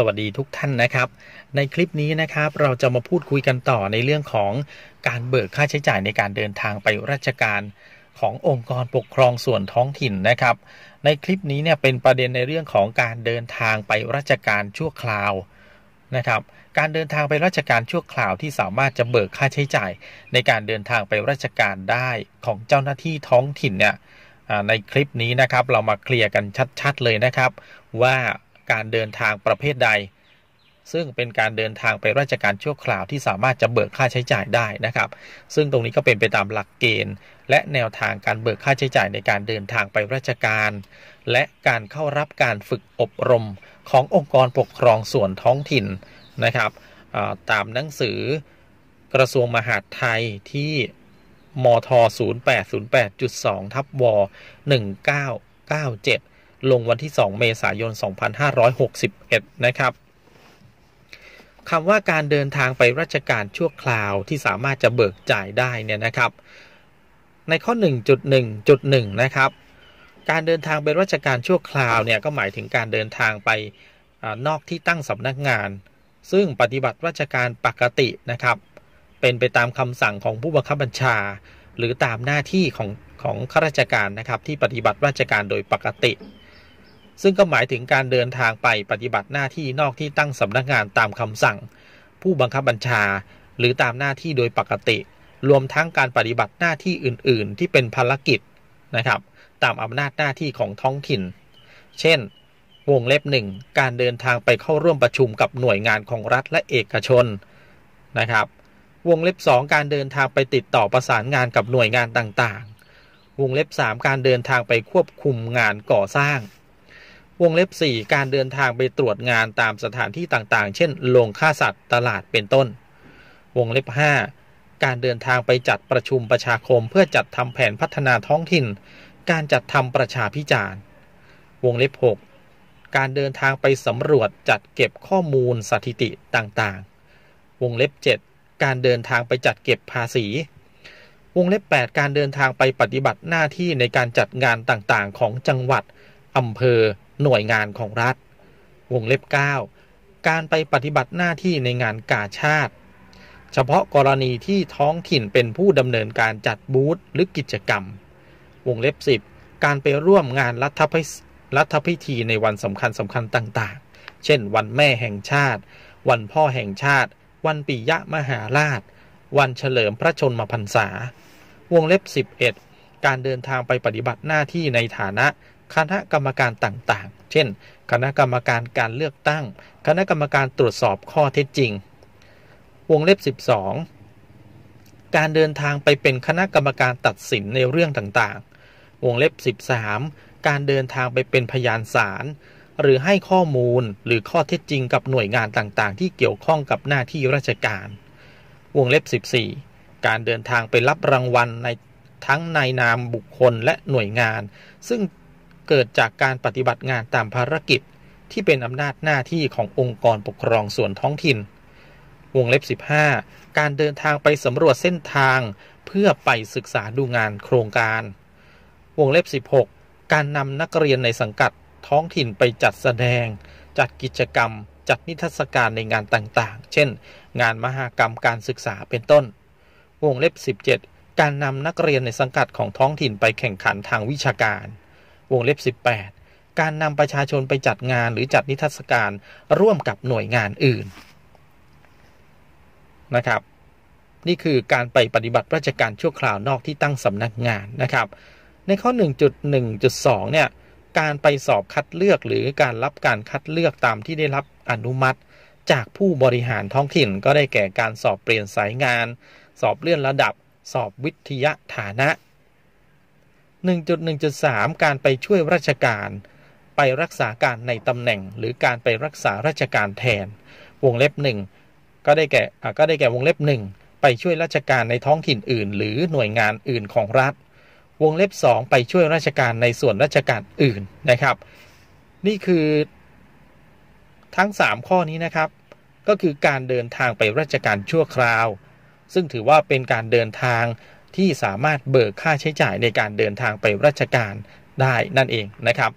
สวัสดีทุกท่านนะครับ ในคลิปนี้นะครับเราจะมาพูดคุยกันต่อในเรื่องของการเบิกค่าใช้จ่ายในการเดินทางไปราชการขององค์กรปกครองส่วนท้องถิ่นนะครับ ในคลิปนี้เนี่ย เป็นประเด็นในเรื่องของการเดินทางไปราชการชั่วคราวนะครับ การเดินทางไปราชการชั่วคราวที่สามารถจะเบิกค่าใช้จ่ายในการเดินทางไปราชการได้ของเจ้าหน้าที่ท้องถิ่นเนี่ยในคลิปนี้นะครับเรามาเคลียร์กันชัด ๆ เลยนะครับว่าการเดินทางประเภทใด ซึ่งเป็นการเดินทางไปราชการชั่วคราวที่สามารถจะเบิกค่าใช้จ่ายได้นะครับ ซึ่งตรงนี้ก็เป็นไปตามหลักเกณฑ์ และแนวทางการเบิกค่าใช้จ่ายในการเดินทางไปราชการ และการเข้ารับการฝึกอบรมขององค์กรปกครองส่วนท้องถิ่นนะครับตามหนังสือกระทรวงมหาดไทยที่มท0808.2ทับว1997ลงวันที่ 2 เมษายน 2561 นะครับคำว่าการเดินทางไปราชการชั่วคราวที่สามารถจะเบิกจ่ายได้ เนี่ย นะครับ ในข้อ 1.1.1 นะครับ การเดินทางไปราชการชั่วคราวเนี่ยก็หมายถึงการเดินทางไปอนอกที่ตั้งสำนักงานซึ่งปฏิบัติราชการปกตินะครับ เป็นไปตามคำสั่งของผู้บังคับบัญชา หรือตามหน้าที่ของของข้าราชการนะครับ ที่ปฏิบัติราชการโดยปกติซึ่งก็หมายถึงการเดินทางไปปฏิบัติหน้าที่นอกที่ตั้งสำนักงานตามคำสั่ง ผู้บังคับบัญชาหรือตามหน้าที่โดยปกติ รวมทั้งการปฏิบัติหน้าที่อื่น ๆ ที่เป็นภารกิจนะครับตามอำนาจหน้าที่ของท้องถิ่น เช่นวงเล็บหนึ่งการเดินทางไปเข้าร่วมประชุมกับหน่วยงานของรัฐและเอกชนนะครับวงเล็บ2 การเดินทางไปติดต่อประสานงานกับหน่วยงานต่าง ๆ วงเล็บ3 การเดินทางไปควบคุมงานก่อสร้างวงเล็บ 4 การเดินทางไปตรวจงานตามสถานที่ต่างๆ เช่น โรงฆ่าสัตว์ ตลาดเป็นต้น วงเล็บ 5 การเดินทางไปจัดประชุมประชาคมเพื่อจัดทำแผนพัฒนาท้องถิ่น การจัดทำประชาพิจารณ์วงเล็บ 6 การเดินทางไปสำรวจจัดเก็บข้อมูลสถิติต่าง ๆ วงเล็บ 7 การเดินทางไปจัดเก็บภาษี วงเล็บ 8 การเดินทางไปปฏิบัติหน้าที่ในการจัดงานต่าง ๆ ของจังหวัดอำเภอหน่วยงานของรัฐ วงเล็บ 9 การไปปฏิบัติหน้าที่ในงานกาชาติ เฉพาะกรณีที่ท้องถิ่นเป็นผู้ดำเนินการจัดบูธหรือกิจกรรม วงเล็บ 10 การไปร่วมงานรัฐพิรัฐพิธีในวันสำคัญสำคัญต่างๆ เช่น วันแม่แห่งชาติ วันพ่อแห่งชาติ วันปิยมหาราช วันเฉลิมพระชนมพรรษา วงเล็บ 11 การเดินทางไปปฏิบัติหน้าที่ในฐานะคณะกรรมการต่างๆ เช่น คณะกรรมการการเลือกตั้ง คณะกรรมการตรวจสอบข้อเท็จจริง วงเล็บ12 การเดินทางไปเป็นคณะกรรมการตัดสินในเรื่องต่างๆ วงเล็บ13 การเดินทางไปเป็นพยานศาลหรือให้ข้อมูลหรือข้อเท็จจริงกับหน่วยงานต่างๆ ที่เกี่ยวข้องกับหน้าที่ราชการ วงเล็บ14 การเดินทางไปรับรางวัลในทั้งในนามบุคคลและหน่วยงาน ซึ่งเกิดจากการปฏิบัติงานตามภารกิจที่เป็นอำนาจหน้าที่ขององค์กรปกครองส่วนท้องถิ่น วงเล็บ15 การเดินทางไปสำรวจเส้นทางเพื่อไปศึกษาดูงานโครงการ วงเล็บ16 การนำนักเรียนในสังกัดท้องถิ่นไปจัดแสดง จัดกิจกรรม จัดนิทรรศการในงานต่างๆ เช่นงานมหากรรมการศึกษาเป็นต้น วงเล็บ17 การนำนักเรียนในสังกัดของท้องถิ่นไปแข่งขันทางวิชาการวงเล็บ18การนำประชาชนไปจัดงานหรือจัดนิทรรศการร่วมกับหน่วยงานอื่น นะครับ นี่คือการไปปฏิบัติราชการชั่วคราวนอกที่ตั้งสำนักงาน นะครับ ในข้อ 1.1.2เนี่ยการไปสอบคัดเลือกหรือการรับการคัดเลือกตามที่ได้รับอนุมัติ จากผู้บริหารท้องถิ่นก็ได้แก่การสอบเปลี่ยนสายงาน สอบเลื่อนระดับ สอบวิทยาฐานะ1.1.3 การไปช่วยราชการ ไปรักษาการในตำแหน่ง หรือการไปรักษาราชการแทน วงเล็บ 1 ก็ได้แก่ก็ได้แก่วงเล็บ1 ไปช่วยราชการในท้องถิ่นอื่น หรือหน่วยงานอื่นของรัฐ วงเล็บ2 ไปช่วยราชการในส่วนราชการอื่นนะครับ นี่คือ ทั้ง 3 ข้อนี้นะครับ ก็คือการเดินทางไปราชการชั่วคราว ซึ่งถือว่าเป็นการเดินทางที่สามารถเบิกค่าใช้จ่ายในการเดินทางไปราชการได้นั่นเองนะครับ